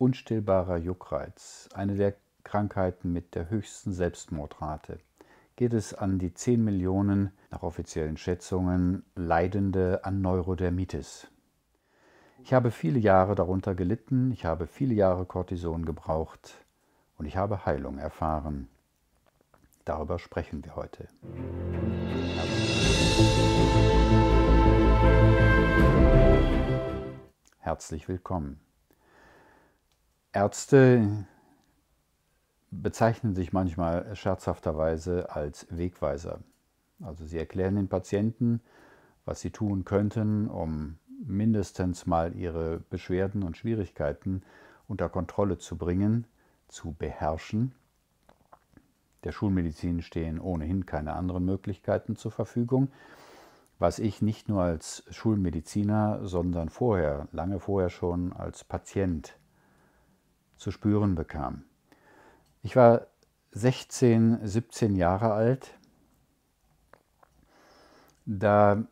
Unstillbarer Juckreiz, eine der Krankheiten mit der höchsten Selbstmordrate, geht es an die 10 Millionen, nach offiziellen Schätzungen, Leidende an Neurodermitis. Ich habe viele Jahre darunter gelitten, ich habe viele Jahre Cortison gebraucht und ich habe Heilung erfahren. Darüber sprechen wir heute. Herzlich willkommen. Ärzte bezeichnen sich manchmal scherzhafterweise als Wegweiser. Also sie erklären den Patienten, was sie tun könnten, um mindestens mal ihre Beschwerden und Schwierigkeiten unter Kontrolle zu bringen, zu beherrschen. Der Schulmedizin stehen ohnehin keine anderen Möglichkeiten zur Verfügung. Was ich nicht nur als Schulmediziner, sondern vorher, lange vorher schon als Patient zu spüren bekam. Ich war 16, 17 Jahre alt. Da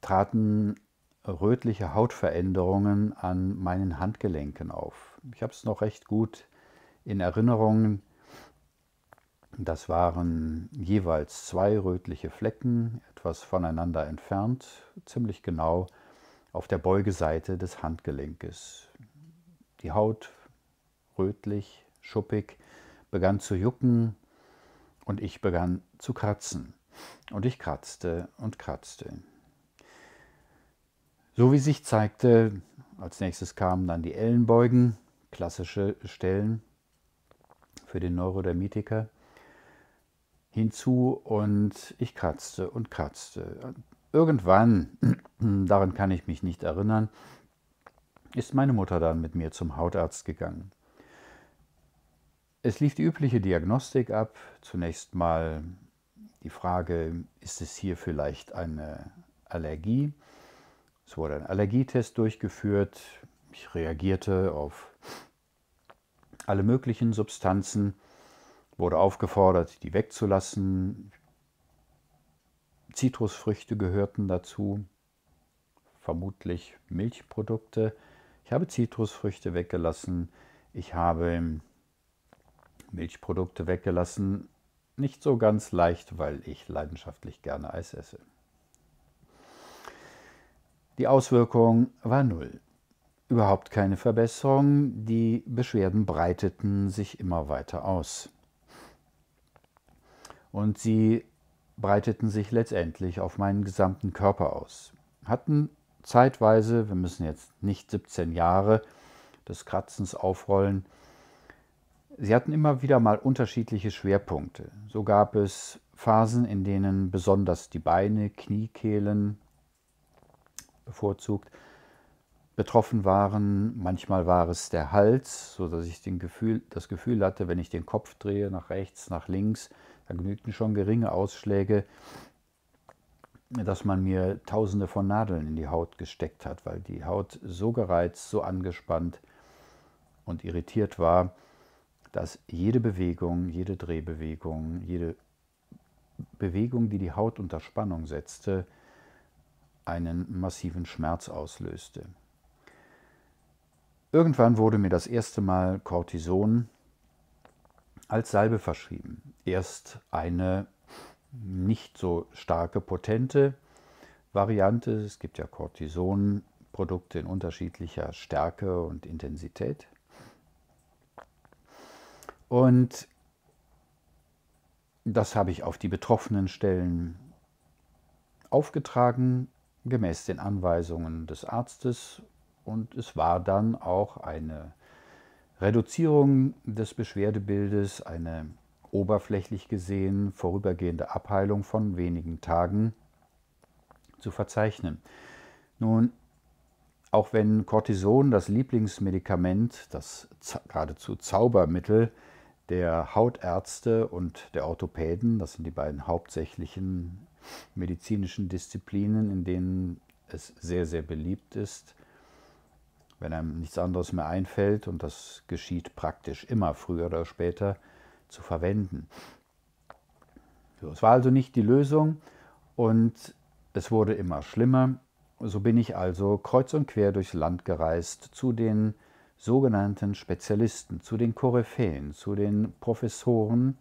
traten rötliche Hautveränderungen an meinen Handgelenken auf. Ich habe es noch recht gut in Erinnerung. Das waren jeweils zwei rötliche Flecken, etwas voneinander entfernt, ziemlich genau auf der Beugeseite des Handgelenkes. Die Haut rötlich, schuppig, begann zu jucken und ich begann zu kratzen. Und ich kratzte und kratzte. So wie sich zeigte, als nächstes kamen dann die Ellenbeugen, klassische Stellen für den Neurodermitiker, hinzu und ich kratzte und kratzte. Irgendwann, daran kann ich mich nicht erinnern, ist meine Mutter dann mit mir zum Hautarzt gegangen. Es lief die übliche Diagnostik ab. Zunächst mal die Frage, ist es hier vielleicht eine Allergie? Es wurde ein Allergietest durchgeführt. Ich reagierte auf alle möglichen Substanzen, wurde aufgefordert, die wegzulassen. Zitrusfrüchte gehörten dazu, vermutlich Milchprodukte. Ich habe Zitrusfrüchte weggelassen. Ich habe Milchprodukte weggelassen. Nicht so ganz leicht, weil ich leidenschaftlich gerne Eis esse. Die Auswirkung war null. Überhaupt keine Verbesserung, die Beschwerden breiteten sich immer weiter aus. Und sie breiteten sich letztendlich auf meinen gesamten Körper aus. Hatten zeitweise, wir müssen jetzt nicht 17 Jahre des Kratzens aufrollen, Sie hatten immer wieder mal unterschiedliche Schwerpunkte. So gab es Phasen, in denen besonders die Beine, Kniekehlen bevorzugt betroffen waren. Manchmal war es der Hals, sodass dass ich Gefühl, das Gefühl hatte, wenn ich den Kopf drehe nach rechts, nach links, dann genügten schon geringe Ausschläge, dass man mir Tausende von Nadeln in die Haut gesteckt hat, weil die Haut so gereizt, so angespannt und irritiert war, dass jede Bewegung, jede Drehbewegung, jede Bewegung, die die Haut unter Spannung setzte, einen massiven Schmerz auslöste. Irgendwann wurde mir das erste Mal Cortison als Salbe verschrieben. Erst eine nicht so starke, potente Variante. Es gibt ja Cortison-Produkte in unterschiedlicher Stärke und Intensität. Und das habe ich auf die betroffenen Stellen aufgetragen, gemäß den Anweisungen des Arztes. Und es war dann auch eine Reduzierung des Beschwerdebildes, eine oberflächlich gesehen vorübergehende Abheilung von wenigen Tagen zu verzeichnen. Nun, auch wenn Cortison, das Lieblingsmedikament, das geradezu Zaubermittel der Hautärzte und der Orthopäden. Das sind die beiden hauptsächlichen medizinischen Disziplinen, in denen es sehr, sehr beliebt ist. Wenn einem nichts anderes mehr einfällt, und das geschieht praktisch immer früher oder später, zu verwenden. So, es war also nicht die Lösung und es wurde immer schlimmer. So bin ich also kreuz und quer durchs Land gereist zu den sogenannten Spezialisten, zu den Koryphäen, zu den Professoren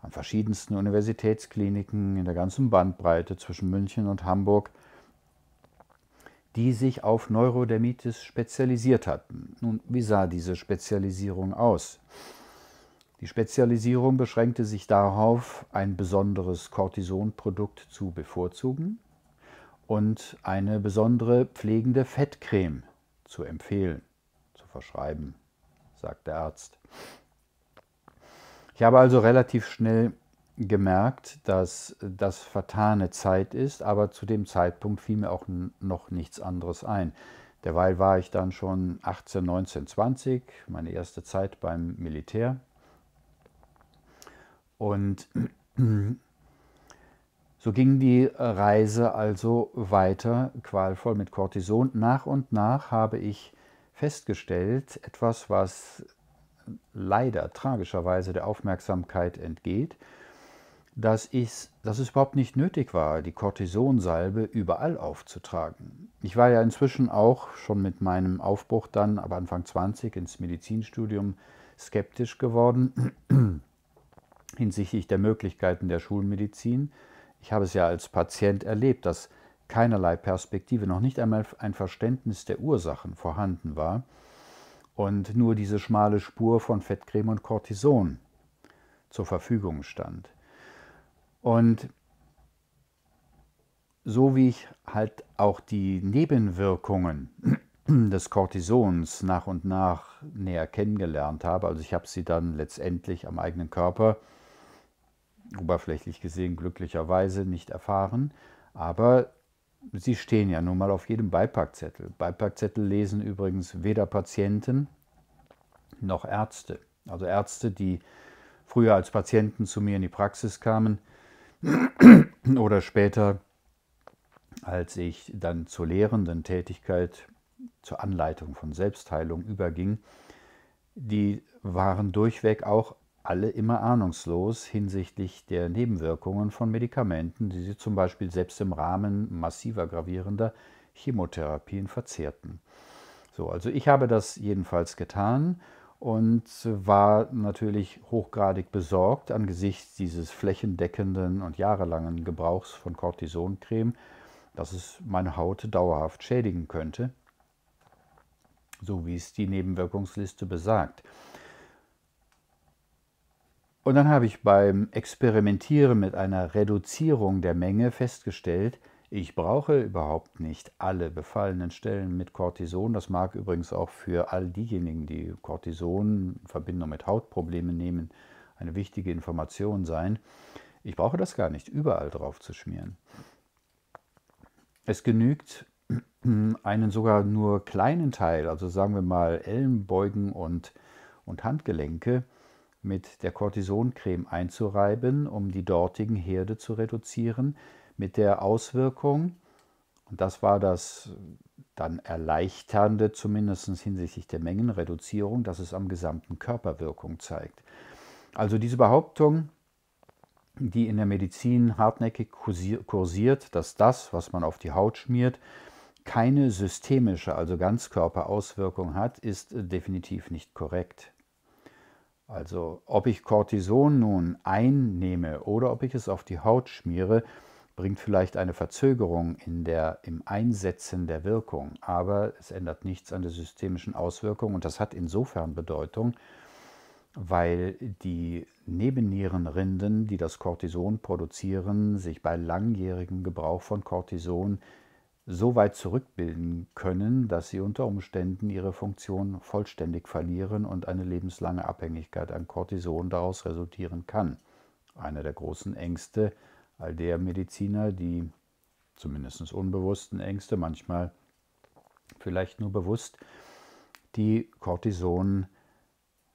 an verschiedensten Universitätskliniken in der ganzen Bandbreite zwischen München und Hamburg, die sich auf Neurodermitis spezialisiert hatten. Nun, wie sah diese Spezialisierung aus? Die Spezialisierung beschränkte sich darauf, ein besonderes Cortisonprodukt zu bevorzugen und eine besondere pflegende Fettcreme zu empfehlen verschreiben, sagt der Arzt. Ich habe also relativ schnell gemerkt, dass das vertane Zeit ist, aber zu dem Zeitpunkt fiel mir auch noch nichts anderes ein. Derweil war ich dann schon 18, 19, 20, meine erste Zeit beim Militär. Und so ging die Reise also weiter, qualvoll mit Cortison. Nach und nach habe ich festgestellt, etwas, was leider tragischerweise der Aufmerksamkeit entgeht, dass, ich, dass es überhaupt nicht nötig war, die Cortisonsalbe überall aufzutragen. Ich war ja inzwischen auch schon mit meinem Aufbruch dann, aber Anfang 20 ins Medizinstudium, skeptisch geworden hinsichtlich der Möglichkeiten der Schulmedizin. Ich habe es ja als Patient erlebt, dass keinerlei Perspektive, noch nicht einmal ein Verständnis der Ursachen vorhanden war und nur diese schmale Spur von Fettcreme und Cortison zur Verfügung stand. Und so wie ich halt auch die Nebenwirkungen des Cortisons nach und nach näher kennengelernt habe, also ich habe sie dann letztendlich am eigenen Körper, oberflächlich gesehen glücklicherweise, nicht erfahren, aber sie stehen ja nun mal auf jedem Beipackzettel. Beipackzettel lesen übrigens weder Patienten noch Ärzte. Also Ärzte, die früher als Patienten zu mir in die Praxis kamen oder später, als ich dann zur lehrenden Tätigkeit, zur Anleitung von Selbstheilung überging, die waren durchweg auch alle immer ahnungslos hinsichtlich der Nebenwirkungen von Medikamenten, die sie zum Beispiel selbst im Rahmen massiver gravierender Chemotherapien verzehrten. So, also ich habe das jedenfalls getan und war natürlich hochgradig besorgt angesichts dieses flächendeckenden und jahrelangen Gebrauchs von Cortisoncreme, dass es meine Haut dauerhaft schädigen könnte, so wie es die Nebenwirkungsliste besagt. Und dann habe ich beim Experimentieren mit einer Reduzierung der Menge festgestellt, ich brauche überhaupt nicht alle befallenen Stellen mit Cortison. Das mag übrigens auch für all diejenigen, die Cortison in Verbindung mit Hautproblemen nehmen, eine wichtige Information sein. Ich brauche das gar nicht überall drauf zu schmieren. Es genügt, einen sogar nur kleinen Teil, also sagen wir mal Ellenbeugen und, und Handgelenke, mit der Cortisoncreme einzureiben, um die dortigen Herde zu reduzieren, mit der Auswirkung, und das war das dann erleichternde, zumindest hinsichtlich der Mengenreduzierung, dass es am gesamten Körper Wirkung zeigt. Also diese Behauptung, die in der Medizin hartnäckig kursiert, dass das, was man auf die Haut schmiert, keine systemische, also Ganzkörperauswirkung hat, ist definitiv nicht korrekt. Also ob ich Cortison nun einnehme oder ob ich es auf die Haut schmiere, bringt vielleicht eine Verzögerung in der, im Einsetzen der Wirkung, aber es ändert nichts an der systemischen Auswirkung und das hat insofern Bedeutung, weil die Nebennierenrinden, die das Cortison produzieren, sich bei langjährigem Gebrauch von Cortison so weit zurückbilden können, dass sie unter Umständen ihre Funktion vollständig verlieren und eine lebenslange Abhängigkeit an Cortison daraus resultieren kann. Einer der großen Ängste all der Mediziner, die zumindest unbewussten Ängste, manchmal vielleicht nur bewusst, die Cortison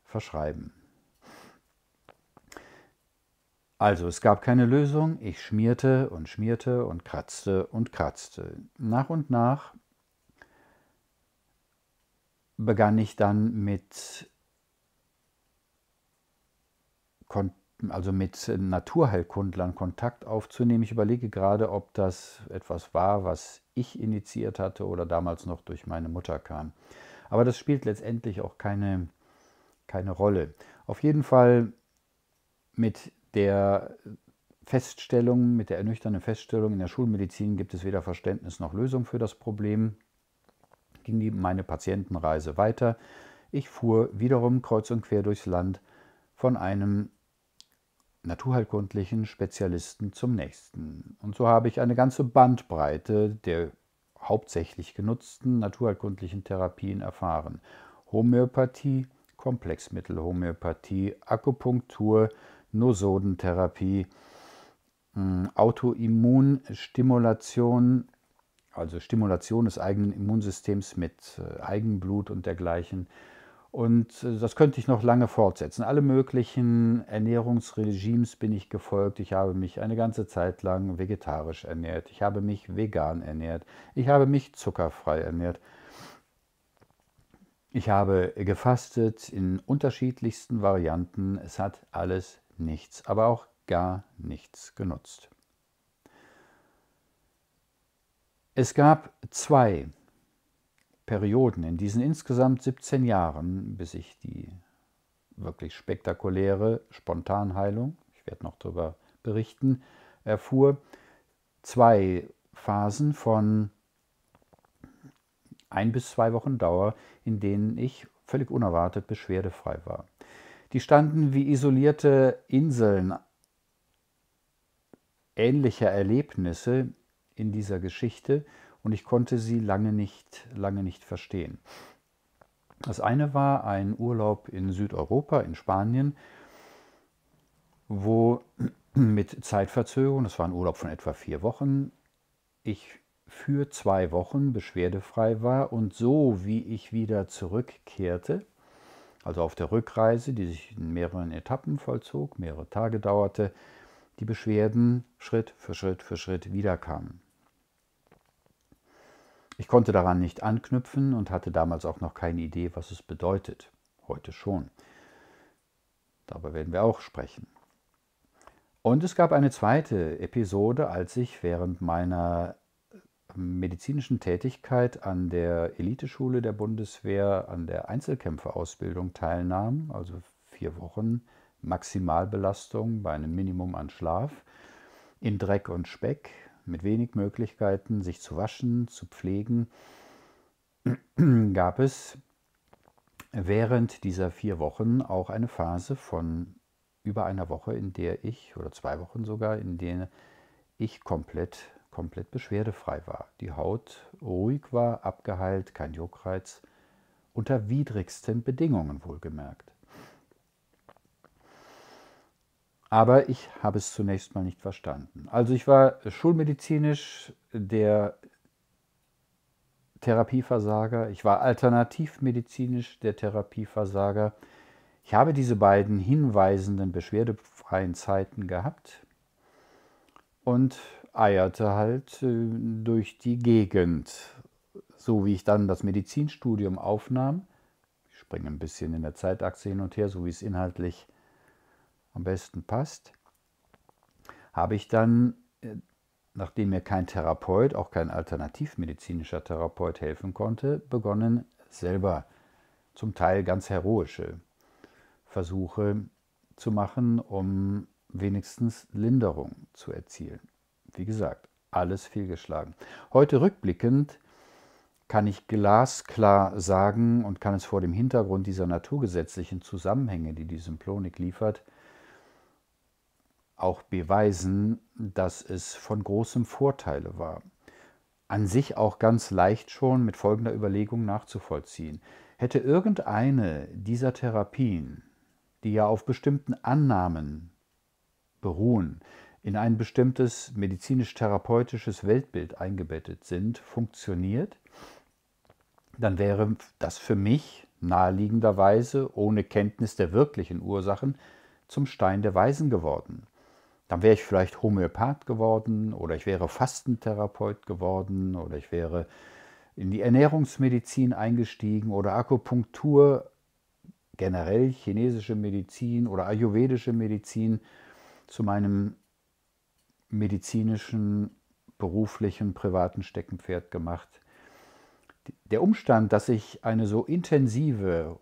verschreiben. Also es gab keine Lösung, ich schmierte und schmierte und kratzte und kratzte. Nach und nach begann ich dann mit, also mit Naturheilkundlern Kontakt aufzunehmen. Ich überlege gerade, ob das etwas war, was ich initiiert hatte oder damals noch durch meine Mutter kam. Aber das spielt letztendlich auch keine, keine Rolle. Auf jeden Fall mit der Feststellung, mit der ernüchternden Feststellung, in der Schulmedizin gibt es weder Verständnis noch Lösung für das Problem, ging meine Patientenreise weiter. Ich fuhr wiederum kreuz und quer durchs Land von einem naturheilkundlichen Spezialisten zum nächsten. Und so habe ich eine ganze Bandbreite der hauptsächlich genutzten naturheilkundlichen Therapien erfahren. Homöopathie, Komplexmittelhomöopathie, Akupunktur, Nosodentherapie, hm, Autoimmunstimulation, also Stimulation des eigenen Immunsystems mit äh, Eigenblut und dergleichen. Und äh, das könnte ich noch lange fortsetzen. Alle möglichen Ernährungsregimes bin ich gefolgt. Ich habe mich eine ganze Zeit lang vegetarisch ernährt. Ich habe mich vegan ernährt. Ich habe mich zuckerfrei ernährt. Ich habe gefastet in unterschiedlichsten Varianten. Es hat alles nichts, aber auch gar nichts genutzt. Es gab zwei Perioden in diesen insgesamt 17 Jahren, bis ich die wirklich spektakuläre Spontanheilung, ich werde noch darüber berichten, erfuhr, zwei Phasen von ein bis zwei Wochen Dauer, in denen ich völlig unerwartet beschwerdefrei war. Die standen wie isolierte Inseln ähnlicher Erlebnisse in dieser Geschichte und ich konnte sie lange nicht, lange nicht verstehen. Das eine war ein Urlaub in Südeuropa, in Spanien, wo mit Zeitverzögerung, das war ein Urlaub von etwa vier Wochen, ich für zwei Wochen beschwerdefrei war und so wie ich wieder zurückkehrte, also auf der Rückreise, die sich in mehreren Etappen vollzog, mehrere Tage dauerte, die Beschwerden Schritt für Schritt für Schritt wiederkamen. Ich konnte daran nicht anknüpfen und hatte damals auch noch keine Idee, was es bedeutet. Heute schon. Darüber werden wir auch sprechen. Und es gab eine zweite Episode, als ich während meiner medizinischen Tätigkeit an der Eliteschule der Bundeswehr an der Einzelkämpferausbildung teilnahm, also vier Wochen Maximalbelastung bei einem Minimum an Schlaf, in Dreck und Speck, mit wenig Möglichkeiten, sich zu waschen, zu pflegen, gab es während dieser vier Wochen auch eine Phase von über einer Woche, in der ich, oder zwei Wochen sogar, in der ich komplett komplett beschwerdefrei war, die Haut ruhig war, abgeheilt, kein Juckreiz, unter widrigsten Bedingungen wohlgemerkt. Aber ich habe es zunächst mal nicht verstanden. Also ich war schulmedizinisch der Therapieversager, ich war alternativmedizinisch der Therapieversager. Ich habe diese beiden hinweisenden, beschwerdefreien Zeiten gehabt und eierte halt äh, durch die Gegend. So wie ich dann das Medizinstudium aufnahm, ich springe ein bisschen in der Zeitachse hin und her, so wie es inhaltlich am besten passt, habe ich dann, äh, nachdem mir kein Therapeut, auch kein alternativmedizinischer Therapeut helfen konnte, begonnen, selber zum Teil ganz heroische Versuche zu machen, um wenigstens Linderung zu erzielen. Wie gesagt, alles fehlgeschlagen. Heute rückblickend kann ich glasklar sagen und kann es vor dem Hintergrund dieser naturgesetzlichen Zusammenhänge, die die Symplonik liefert, auch beweisen, dass es von großem Vorteile war. An sich auch ganz leicht schon mit folgender Überlegung nachzuvollziehen. Hätte irgendeine dieser Therapien, die ja auf bestimmten Annahmen beruhen, in ein bestimmtes medizinisch-therapeutisches Weltbild eingebettet sind, funktioniert, dann wäre das für mich naheliegenderweise ohne Kenntnis der wirklichen Ursachen zum Stein der Weisen geworden. Dann wäre ich vielleicht Homöopath geworden oder ich wäre Fastentherapeut geworden oder ich wäre in die Ernährungsmedizin eingestiegen oder Akupunktur, generell chinesische Medizin oder ayurvedische Medizin zu meinem medizinischen, beruflichen, privaten Steckenpferd gemacht. Der Umstand, dass ich eine so intensive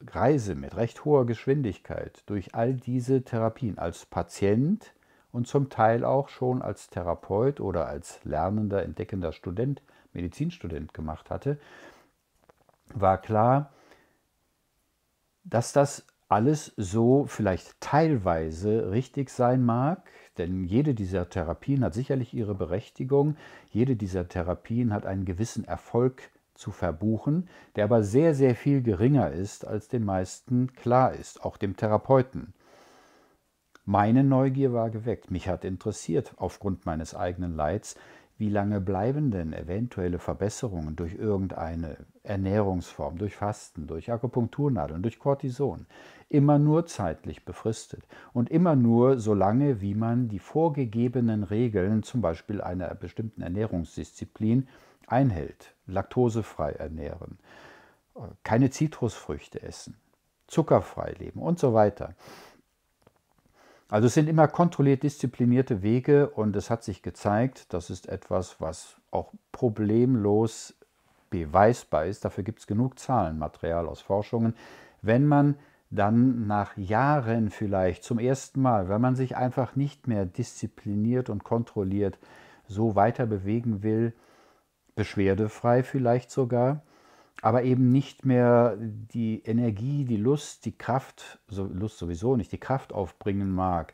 Reise mit recht hoher Geschwindigkeit durch all diese Therapien als Patient und zum Teil auch schon als Therapeut oder als lernender, entdeckender Student, Medizinstudent gemacht hatte, war klar, dass das alles so vielleicht teilweise richtig sein mag, denn jede dieser Therapien hat sicherlich ihre Berechtigung, jede dieser Therapien hat einen gewissen Erfolg zu verbuchen, der aber sehr, sehr viel geringer ist, als den meisten klar ist, auch dem Therapeuten. Meine Neugier war geweckt, mich hat interessiert, aufgrund meines eigenen Leids, wie lange bleiben denn eventuelle Verbesserungen durch irgendeine Ernährungsform, durch Fasten, durch Akupunkturnadeln, durch Cortison? immer nur zeitlich befristet und immer nur so lange, wie man die vorgegebenen Regeln, zum Beispiel einer bestimmten Ernährungsdisziplin, einhält. Laktosefrei ernähren, äh, keine Zitrusfrüchte essen, zuckerfrei leben und so weiter. Also es sind immer kontrolliert disziplinierte Wege und es hat sich gezeigt, das ist etwas, was auch problemlos beweisbar ist. Dafür gibt es genug Zahlenmaterial aus Forschungen. Wenn man dann nach Jahren vielleicht zum ersten Mal, wenn man sich einfach nicht mehr diszipliniert und kontrolliert so weiter bewegen will, beschwerdefrei vielleicht sogar, aber eben nicht mehr die Energie, die Lust, die Kraft, Lust sowieso nicht, die Kraft aufbringen mag,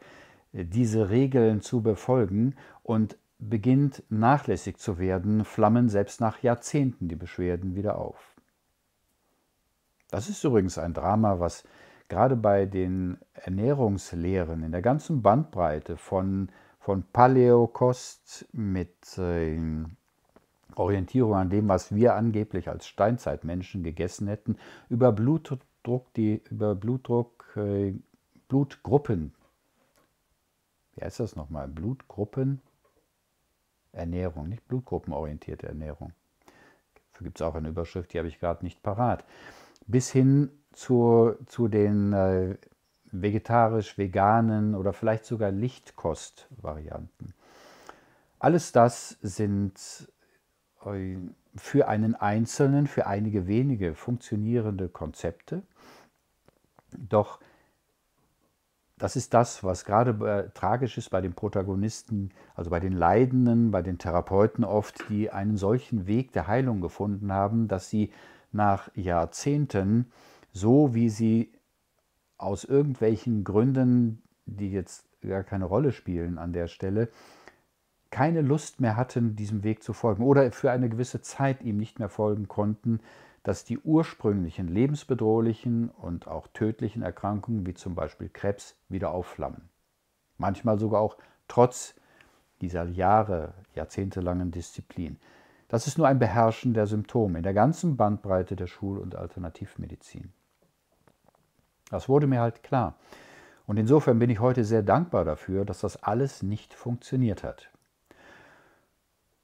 diese Regeln zu befolgen und beginnt nachlässig zu werden, flammen selbst nach Jahrzehnten die Beschwerden wieder auf. Das ist übrigens ein Drama, was gerade bei den Ernährungslehren in der ganzen Bandbreite von, von Paleokost mit äh, Orientierung an dem, was wir angeblich als Steinzeitmenschen gegessen hätten, über Blutdruck, die, über Blutdruck, äh, Blutgruppen. Wie heißt das nochmal? Blutgruppen? Ernährung, nicht blutgruppenorientierte Ernährung. Dafür gibt es auch eine Überschrift, die habe ich gerade nicht parat. Bis hin zu, zu den äh, vegetarisch-veganen oder vielleicht sogar Lichtkost-Varianten. Alles das sind äh, für einen Einzelnen, für einige wenige funktionierende Konzepte. Doch das ist das, was gerade äh, tragisch ist bei den Protagonisten, also bei den Leidenden, bei den Therapeuten oft, die einen solchen Weg der Heilung gefunden haben, dass sie nach Jahrzehnten so wie sie aus irgendwelchen Gründen, die jetzt gar keine Rolle spielen an der Stelle, keine Lust mehr hatten, diesem Weg zu folgen oder für eine gewisse Zeit ihm nicht mehr folgen konnten, dass die ursprünglichen lebensbedrohlichen und auch tödlichen Erkrankungen wie zum Beispiel Krebs wieder aufflammen. Manchmal sogar auch trotz dieser Jahre, jahrzehntelangen Disziplin. Das ist nur ein Beherrschen der Symptome in der ganzen Bandbreite der Schul- und Alternativmedizin. Das wurde mir halt klar. Und insofern bin ich heute sehr dankbar dafür, dass das alles nicht funktioniert hat.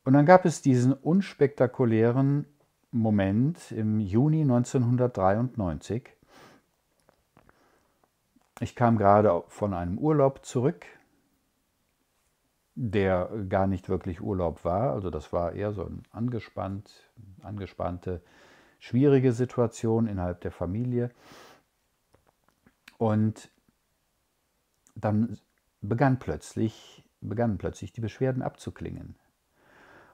Und dann gab es diesen unspektakulären Moment im Juni 1993. Ich kam gerade von einem Urlaub zurück, der gar nicht wirklich Urlaub war. Also das war eher so eine angespannt, angespannte, schwierige Situation innerhalb der Familie. Und dann begann plötzlich, begannen plötzlich die Beschwerden abzuklingen.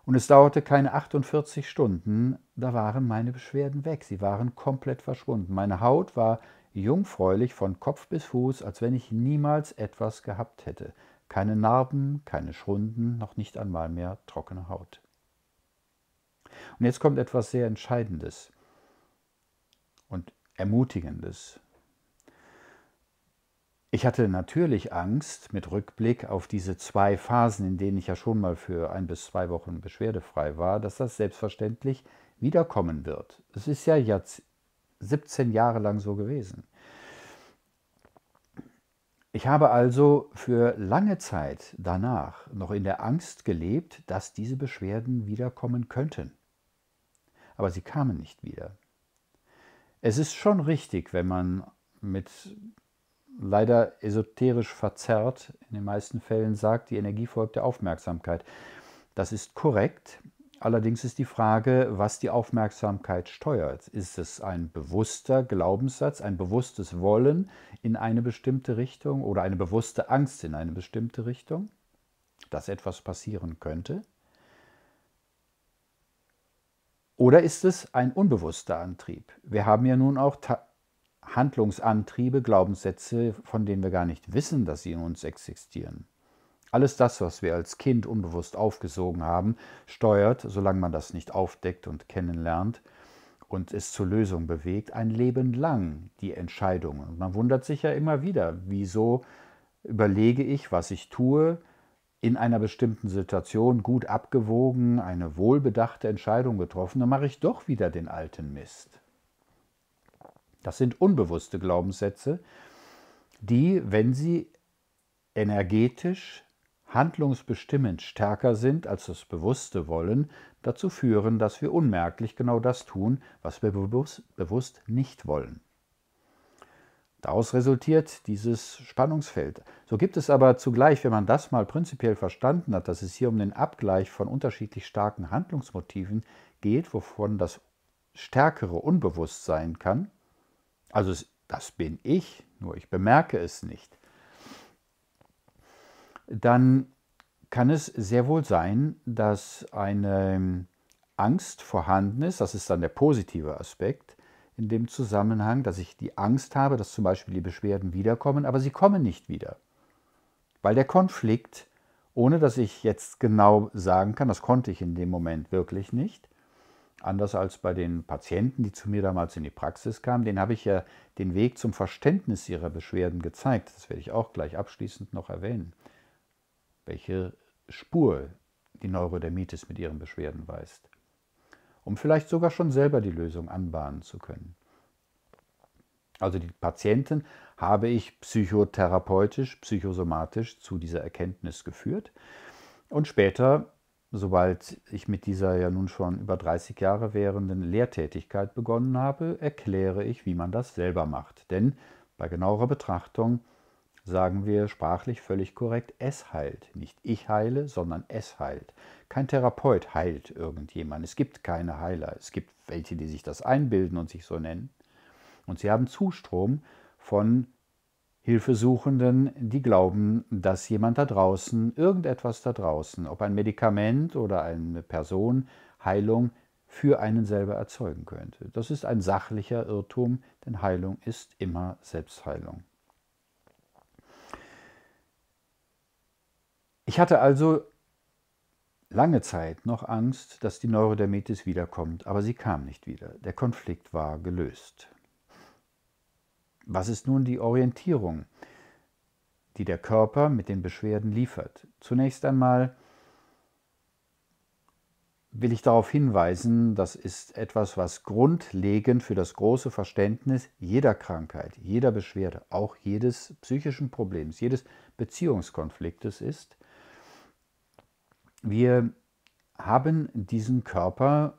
Und es dauerte keine 48 Stunden, da waren meine Beschwerden weg. Sie waren komplett verschwunden. Meine Haut war jungfräulich von Kopf bis Fuß, als wenn ich niemals etwas gehabt hätte. Keine Narben, keine Schrunden, noch nicht einmal mehr trockene Haut. Und jetzt kommt etwas sehr Entscheidendes und Ermutigendes. Ich hatte natürlich Angst mit Rückblick auf diese zwei Phasen, in denen ich ja schon mal für ein bis zwei Wochen beschwerdefrei war, dass das selbstverständlich wiederkommen wird. Es ist ja jetzt 17 Jahre lang so gewesen. Ich habe also für lange Zeit danach noch in der Angst gelebt, dass diese Beschwerden wiederkommen könnten. Aber sie kamen nicht wieder. Es ist schon richtig, wenn man mit leider esoterisch verzerrt in den meisten Fällen sagt, die Energie folgt der Aufmerksamkeit. Das ist korrekt. Allerdings ist die Frage, was die Aufmerksamkeit steuert. Ist es ein bewusster Glaubenssatz, ein bewusstes Wollen in eine bestimmte Richtung oder eine bewusste Angst in eine bestimmte Richtung, dass etwas passieren könnte? Oder ist es ein unbewusster Antrieb? Wir haben ja nun auch Handlungsantriebe, Glaubenssätze, von denen wir gar nicht wissen, dass sie in uns existieren. Alles das, was wir als Kind unbewusst aufgesogen haben, steuert, solange man das nicht aufdeckt und kennenlernt und es zur Lösung bewegt, ein Leben lang die Entscheidungen. man wundert sich ja immer wieder, wieso überlege ich, was ich tue, in einer bestimmten Situation gut abgewogen, eine wohlbedachte Entscheidung getroffen, dann mache ich doch wieder den alten Mist. Das sind unbewusste Glaubenssätze, die, wenn sie energetisch, handlungsbestimmend stärker sind als das bewusste Wollen, dazu führen, dass wir unmerklich genau das tun, was wir bewusst, nicht wollen. Daraus resultiert dieses Spannungsfeld. So gibt es aber zugleich, wenn man das mal prinzipiell verstanden hat, dass es hier um den Abgleich von unterschiedlich starken Handlungsmotiven geht, wovon das stärkere unbewusst sein kann, also das bin ich, nur ich bemerke es nicht. Dann kann es sehr wohl sein, dass eine ähm, Angst vorhanden ist, das ist dann der positive Aspekt in dem Zusammenhang, dass ich die Angst habe, dass zum Beispiel die Beschwerden wiederkommen, aber sie kommen nicht wieder. Weil der Konflikt, ohne dass ich jetzt genau sagen kann, das konnte ich in dem Moment wirklich nicht, anders als bei den Patienten, die zu mir damals in die Praxis kamen, denen habe ich ja den Weg zum Verständnis ihrer Beschwerden gezeigt. Das werde ich auch gleich abschließend noch erwähnen. Welche Spur die Neurodermitis mit ihren Beschwerden weist, um vielleicht sogar schon selber die Lösung anbahnen zu können. Also die Patienten habe ich psychotherapeutisch, psychosomatisch zu dieser Erkenntnis geführt und später sobald ich mit dieser ja nun schon über 30 Jahre währenden Lehrtätigkeit begonnen habe, erkläre ich, wie man das selber macht. Denn bei genauerer Betrachtung sagen wir sprachlich völlig korrekt, es heilt. Nicht ich heile, sondern es heilt. Kein Therapeut heilt irgendjemand. Es gibt keine Heiler. Es gibt welche, die sich das einbilden und sich so nennen. Und sie haben Zustrom von Hilfesuchenden, die glauben, dass jemand da draußen, irgendetwas da draußen, ob ein Medikament oder eine Person, Heilung für einen selber erzeugen könnte. Das ist ein sachlicher Irrtum, denn Heilung ist immer Selbstheilung. Ich hatte also lange Zeit noch Angst, dass die Neurodermitis wiederkommt, aber sie kam nicht wieder. Der Konflikt war gelöst. Was ist nun die Orientierung, die der Körper mit den Beschwerden liefert? Zunächst einmal will ich darauf hinweisen, das ist etwas, was grundlegend für das große Verständnis jeder Krankheit, jeder Beschwerde, auch jedes psychischen Problems, jedes Beziehungskonfliktes ist. Wir haben diesen Körper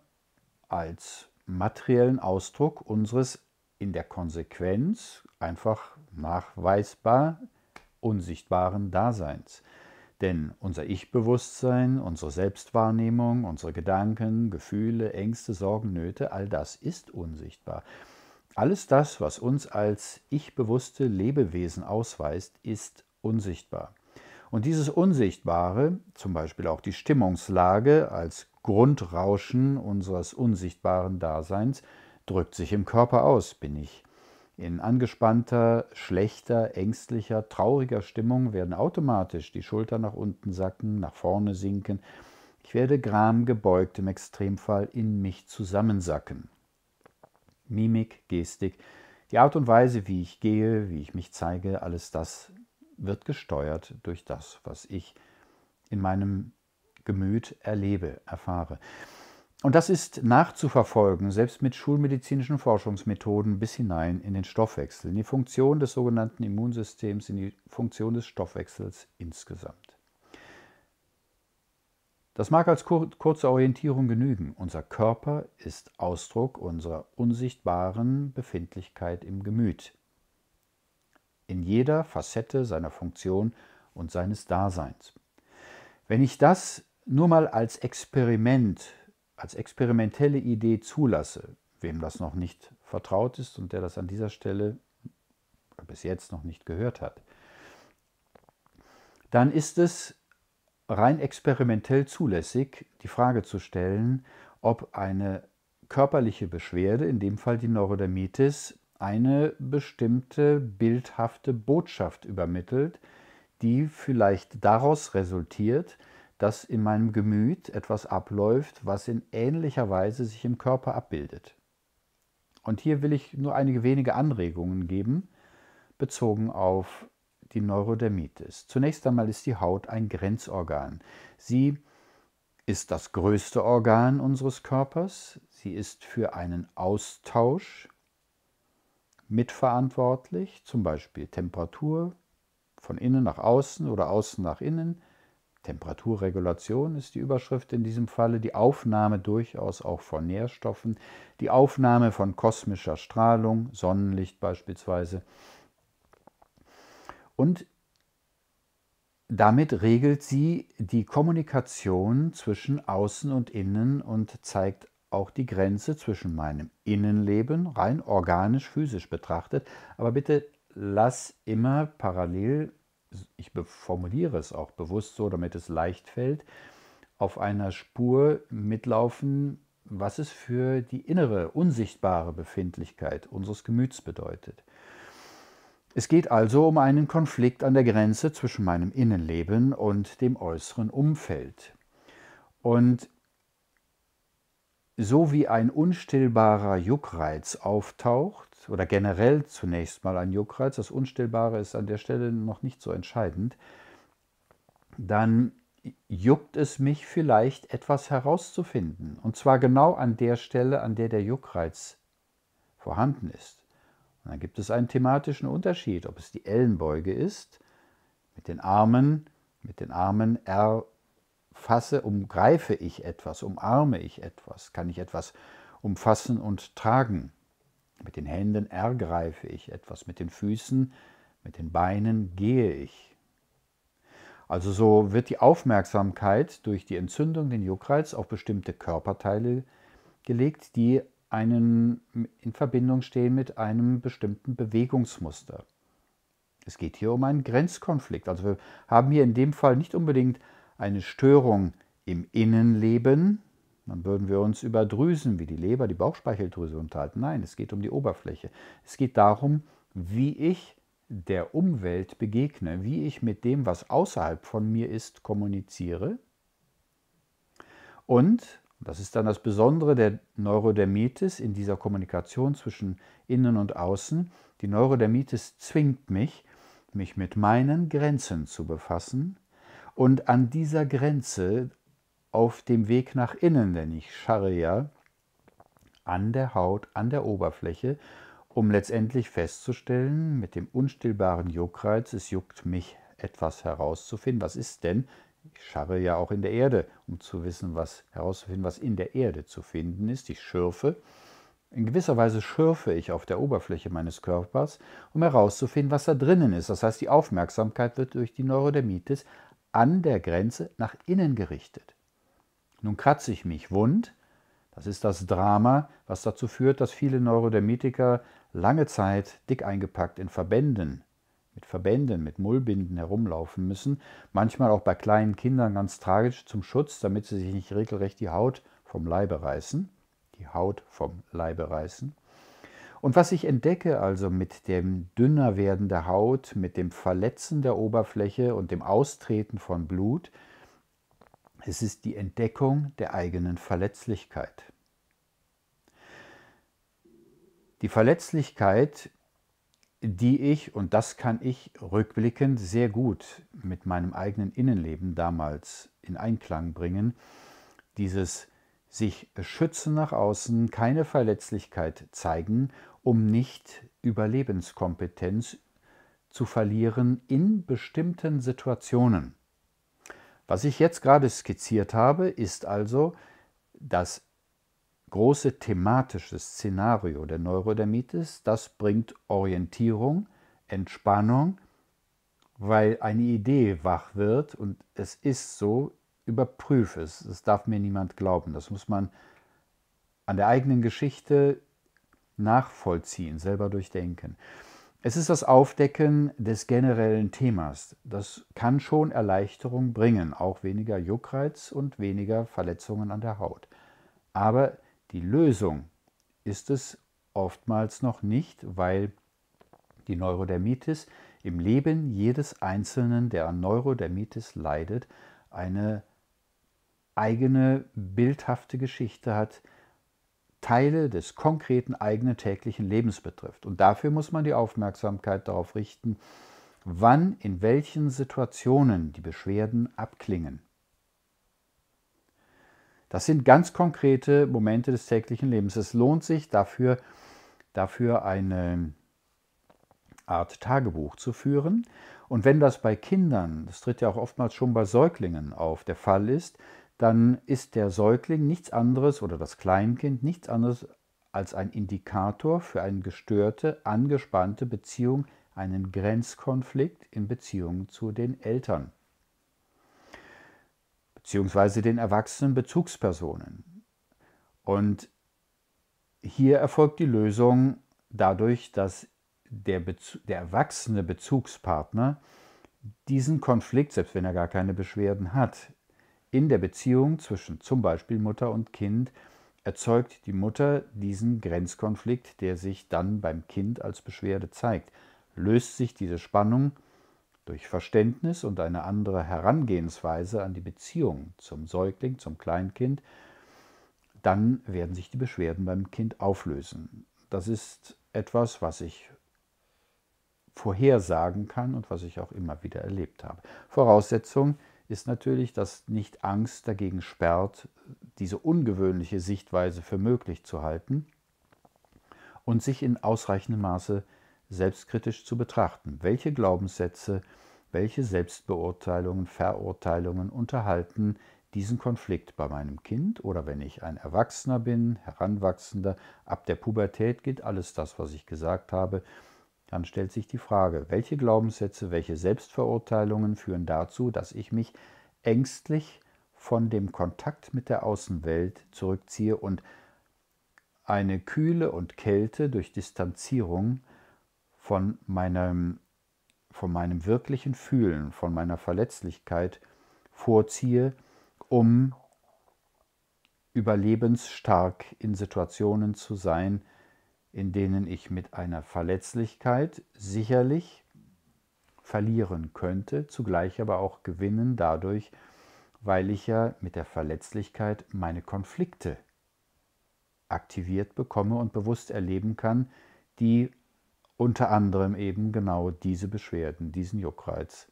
als materiellen Ausdruck unseres in der Konsequenz einfach nachweisbar unsichtbaren Daseins. Denn unser Ich-Bewusstsein, unsere Selbstwahrnehmung, unsere Gedanken, Gefühle, Ängste, Sorgen, Nöte, all das ist unsichtbar. Alles das, was uns als ich-bewusste Lebewesen ausweist, ist unsichtbar. Und dieses Unsichtbare, zum Beispiel auch die Stimmungslage als Grundrauschen unseres unsichtbaren Daseins, drückt sich im Körper aus. Bin ich in angespannter, schlechter, ängstlicher, trauriger Stimmung, werden automatisch die Schultern nach unten sacken, nach vorne sinken. Ich werde gram gebeugt im Extremfall in mich zusammensacken. Mimik, Gestik, die Art und Weise, wie ich gehe, wie ich mich zeige, alles das wird gesteuert durch das, was ich in meinem Gemüt erlebe, erfahre. Und das ist nachzuverfolgen, selbst mit schulmedizinischen Forschungsmethoden bis hinein in den Stoffwechsel, in die Funktion des sogenannten Immunsystems, in die Funktion des Stoffwechsels insgesamt. Das mag als kurze Orientierung genügen. Unser Körper ist Ausdruck unserer unsichtbaren Befindlichkeit im Gemüt, in jeder Facette seiner Funktion und seines Daseins. Wenn ich das nur mal als Experiment als experimentelle Idee zulasse, wem das noch nicht vertraut ist und der das an dieser Stelle bis jetzt noch nicht gehört hat, dann ist es rein experimentell zulässig, die Frage zu stellen, ob eine körperliche Beschwerde, in dem Fall die Neurodermitis, eine bestimmte bildhafte Botschaft übermittelt, die vielleicht daraus resultiert, dass in meinem Gemüt etwas abläuft, was in ähnlicher Weise sich im Körper abbildet. Und hier will ich nur einige wenige Anregungen geben, bezogen auf die Neurodermitis. Zunächst einmal ist die Haut ein Grenzorgan. Sie ist das größte Organ unseres Körpers. Sie ist für einen Austausch mitverantwortlich, zum Beispiel Temperatur von innen nach außen oder außen nach innen, Temperaturregulation ist die Überschrift in diesem Falle die Aufnahme durchaus auch von Nährstoffen, die Aufnahme von kosmischer Strahlung, Sonnenlicht beispielsweise. Und damit regelt sie die Kommunikation zwischen Außen und Innen und zeigt auch die Grenze zwischen meinem Innenleben, rein organisch, physisch betrachtet. Aber bitte lass immer parallel ich formuliere es auch bewusst so, damit es leicht fällt, auf einer Spur mitlaufen, was es für die innere, unsichtbare Befindlichkeit unseres Gemüts bedeutet. Es geht also um einen Konflikt an der Grenze zwischen meinem Innenleben und dem äußeren Umfeld. Und so wie ein unstillbarer Juckreiz auftaucht, oder generell zunächst mal ein Juckreiz, das Unstillbare ist an der Stelle noch nicht so entscheidend, dann juckt es mich vielleicht etwas herauszufinden. Und zwar genau an der Stelle, an der der Juckreiz vorhanden ist. Und dann gibt es einen thematischen Unterschied, ob es die Ellenbeuge ist, mit den Armen, mit den Armen R fasse, umgreife ich etwas, umarme ich etwas, kann ich etwas umfassen und tragen. Mit den Händen ergreife ich etwas, mit den Füßen, mit den Beinen gehe ich. Also so wird die Aufmerksamkeit durch die Entzündung, den Juckreiz, auf bestimmte Körperteile gelegt, die einen in Verbindung stehen mit einem bestimmten Bewegungsmuster. Es geht hier um einen Grenzkonflikt. Also wir haben hier in dem Fall nicht unbedingt eine Störung im Innenleben, dann würden wir uns über Drüsen wie die Leber, die Bauchspeicheldrüse unterhalten. Nein, es geht um die Oberfläche. Es geht darum, wie ich der Umwelt begegne, wie ich mit dem, was außerhalb von mir ist, kommuniziere. Und, das ist dann das Besondere der Neurodermitis in dieser Kommunikation zwischen innen und außen, die Neurodermitis zwingt mich, mich mit meinen Grenzen zu befassen und an dieser Grenze auf dem Weg nach innen, denn ich scharre ja an der Haut, an der Oberfläche, um letztendlich festzustellen, mit dem unstillbaren Juckreiz, es juckt mich etwas herauszufinden. Was ist denn? Ich scharre ja auch in der Erde, um zu wissen, was herauszufinden, was in der Erde zu finden ist. Ich schürfe. In gewisser Weise schürfe ich auf der Oberfläche meines Körpers, um herauszufinden, was da drinnen ist. Das heißt, die Aufmerksamkeit wird durch die Neurodermitis an der Grenze nach innen gerichtet. Nun kratze ich mich wund. Das ist das Drama, was dazu führt, dass viele Neurodermitiker lange Zeit dick eingepackt in Verbänden, mit Verbänden, mit Mullbinden herumlaufen müssen, manchmal auch bei kleinen Kindern ganz tragisch zum Schutz, damit sie sich nicht regelrecht die Haut vom Leibe reißen. Die Haut vom Leibe reißen. Und was ich entdecke also mit dem dünner werden der Haut, mit dem Verletzen der Oberfläche und dem Austreten von Blut, es ist die Entdeckung der eigenen Verletzlichkeit. Die Verletzlichkeit, die ich, und das kann ich rückblickend sehr gut mit meinem eigenen Innenleben damals in Einklang bringen, dieses sich schützen nach außen, keine Verletzlichkeit zeigen um nicht Überlebenskompetenz zu verlieren in bestimmten Situationen. Was ich jetzt gerade skizziert habe, ist also das große thematische Szenario der Neurodermitis. Das bringt Orientierung, Entspannung, weil eine Idee wach wird und es ist so, überprüfe es. Das darf mir niemand glauben. Das muss man an der eigenen Geschichte nachvollziehen, selber durchdenken. Es ist das Aufdecken des generellen Themas. Das kann schon Erleichterung bringen, auch weniger Juckreiz und weniger Verletzungen an der Haut. Aber die Lösung ist es oftmals noch nicht, weil die Neurodermitis im Leben jedes Einzelnen, der an Neurodermitis leidet, eine eigene bildhafte Geschichte hat, Teile des konkreten eigenen täglichen Lebens betrifft. Und dafür muss man die Aufmerksamkeit darauf richten, wann in welchen Situationen die Beschwerden abklingen. Das sind ganz konkrete Momente des täglichen Lebens. Es lohnt sich dafür, dafür eine Art Tagebuch zu führen. Und wenn das bei Kindern, das tritt ja auch oftmals schon bei Säuglingen auf, der Fall ist, dann ist der Säugling nichts anderes oder das Kleinkind nichts anderes als ein Indikator für eine gestörte, angespannte Beziehung, einen Grenzkonflikt in Beziehung zu den Eltern bzw. den erwachsenen Bezugspersonen. Und hier erfolgt die Lösung dadurch, dass der, der erwachsene Bezugspartner diesen Konflikt, selbst wenn er gar keine Beschwerden hat, in der Beziehung zwischen zum Beispiel Mutter und Kind erzeugt die Mutter diesen Grenzkonflikt, der sich dann beim Kind als Beschwerde zeigt. Löst sich diese Spannung durch Verständnis und eine andere Herangehensweise an die Beziehung zum Säugling, zum Kleinkind, dann werden sich die Beschwerden beim Kind auflösen. Das ist etwas, was ich vorhersagen kann und was ich auch immer wieder erlebt habe. Voraussetzung, ist natürlich, dass nicht Angst dagegen sperrt, diese ungewöhnliche Sichtweise für möglich zu halten und sich in ausreichendem Maße selbstkritisch zu betrachten, welche Glaubenssätze, welche Selbstbeurteilungen, Verurteilungen unterhalten diesen Konflikt bei meinem Kind oder wenn ich ein Erwachsener bin, Heranwachsender, ab der Pubertät geht alles das, was ich gesagt habe, dann stellt sich die Frage, welche Glaubenssätze, welche Selbstverurteilungen führen dazu, dass ich mich ängstlich von dem Kontakt mit der Außenwelt zurückziehe und eine Kühle und Kälte durch Distanzierung von meinem, von meinem wirklichen Fühlen, von meiner Verletzlichkeit vorziehe, um überlebensstark in Situationen zu sein, in denen ich mit einer Verletzlichkeit sicherlich verlieren könnte, zugleich aber auch gewinnen dadurch, weil ich ja mit der Verletzlichkeit meine Konflikte aktiviert bekomme und bewusst erleben kann, die unter anderem eben genau diese Beschwerden, diesen Juckreiz,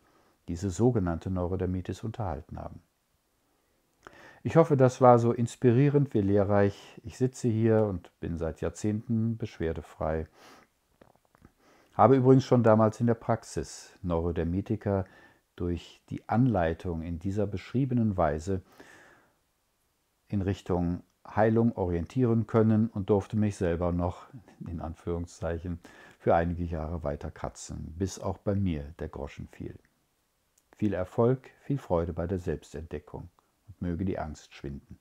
diese sogenannte Neurodermitis unterhalten haben. Ich hoffe, das war so inspirierend wie lehrreich. Ich sitze hier und bin seit Jahrzehnten beschwerdefrei. Habe übrigens schon damals in der Praxis Neurodermitiker durch die Anleitung in dieser beschriebenen Weise in Richtung Heilung orientieren können und durfte mich selber noch, in Anführungszeichen, für einige Jahre weiter kratzen, bis auch bei mir der Groschen fiel. Viel Erfolg, viel Freude bei der Selbstentdeckung möge die Angst schwinden.